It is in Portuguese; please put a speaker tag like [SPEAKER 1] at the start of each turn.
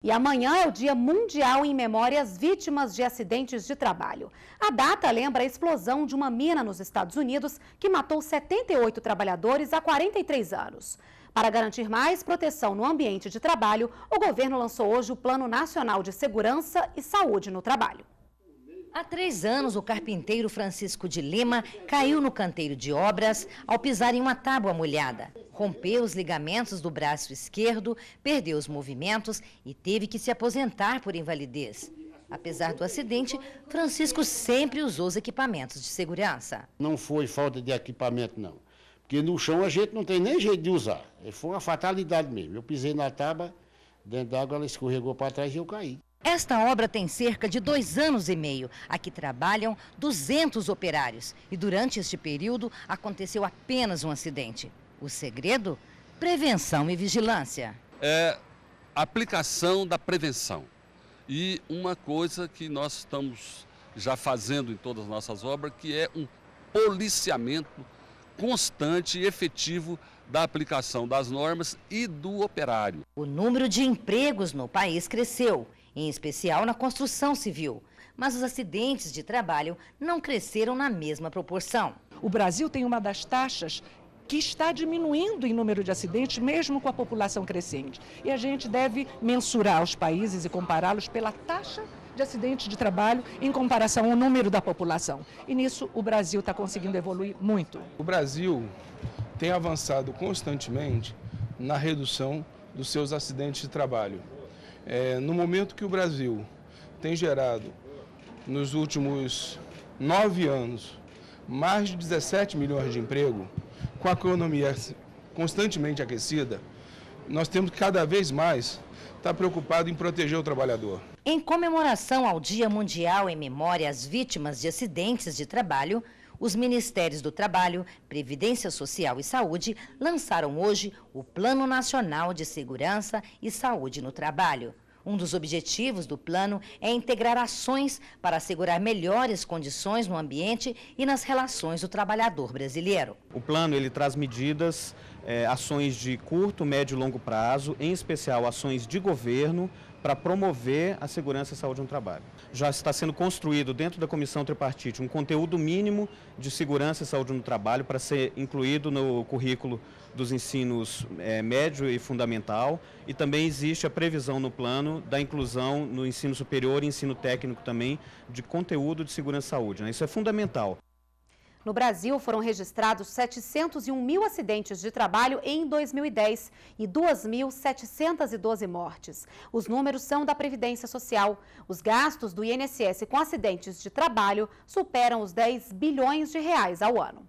[SPEAKER 1] E amanhã é o Dia Mundial em Memória às Vítimas de Acidentes de Trabalho. A data lembra a explosão de uma mina nos Estados Unidos que matou 78 trabalhadores há 43 anos. Para garantir mais proteção no ambiente de trabalho, o governo lançou hoje o Plano Nacional de Segurança e Saúde no Trabalho. Há três anos, o
[SPEAKER 2] carpinteiro Francisco de Lima caiu no canteiro de obras ao pisar em uma tábua molhada rompeu os ligamentos do braço esquerdo, perdeu os movimentos e teve que se aposentar por invalidez. Apesar do acidente, Francisco sempre usou os equipamentos de segurança.
[SPEAKER 3] Não foi falta de equipamento, não. Porque no chão a gente não tem nem jeito de usar. É, foi uma fatalidade mesmo. Eu pisei na tábua, dentro d'água ela escorregou para trás e eu caí.
[SPEAKER 2] Esta obra tem cerca de dois anos e meio. Aqui trabalham 200 operários. E durante este período aconteceu apenas um acidente. O segredo? Prevenção e vigilância.
[SPEAKER 4] É aplicação da prevenção. E uma coisa que nós estamos já fazendo em todas as nossas obras, que é um policiamento constante e efetivo da aplicação das normas e do operário.
[SPEAKER 2] O número de empregos no país cresceu, em especial na construção civil, mas os acidentes de trabalho não cresceram na mesma proporção. O Brasil tem uma das taxas que está diminuindo em número de acidentes, mesmo com a população crescente. E a gente deve mensurar os países e compará-los pela taxa de acidentes de trabalho em comparação ao número da população. E nisso o Brasil está conseguindo evoluir muito.
[SPEAKER 3] O Brasil tem avançado constantemente na redução dos seus acidentes de trabalho. É, no momento que o Brasil tem gerado, nos últimos nove anos, mais de 17 milhões de emprego, com a economia constantemente aquecida, nós temos que cada vez mais estar preocupado em proteger o trabalhador.
[SPEAKER 2] Em comemoração ao Dia Mundial em Memória às Vítimas de Acidentes de Trabalho, os Ministérios do Trabalho, Previdência Social e Saúde lançaram hoje o Plano Nacional de Segurança e Saúde no Trabalho. Um dos objetivos do plano é integrar ações para assegurar melhores condições no ambiente e nas relações do trabalhador brasileiro.
[SPEAKER 5] O plano ele traz medidas é, ações de curto, médio e longo prazo, em especial ações de governo, para promover a segurança e saúde no trabalho. Já está sendo construído dentro da comissão tripartite um conteúdo mínimo de segurança e saúde no trabalho para ser incluído no currículo dos ensinos é, médio e fundamental e também existe a previsão no plano da inclusão no ensino superior e ensino técnico também de conteúdo de segurança e saúde. Né? Isso é fundamental.
[SPEAKER 1] No Brasil, foram registrados 701 mil acidentes de trabalho em 2010 e 2.712 mortes. Os números são da Previdência Social. Os gastos do INSS com acidentes de trabalho superam os 10 bilhões de reais ao ano.